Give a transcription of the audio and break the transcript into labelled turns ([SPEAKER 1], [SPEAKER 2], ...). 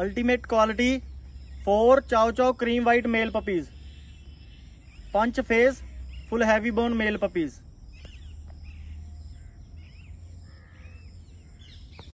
[SPEAKER 1] ultimate quality four chow chow cream white male puppies punch face full heavy bone male puppies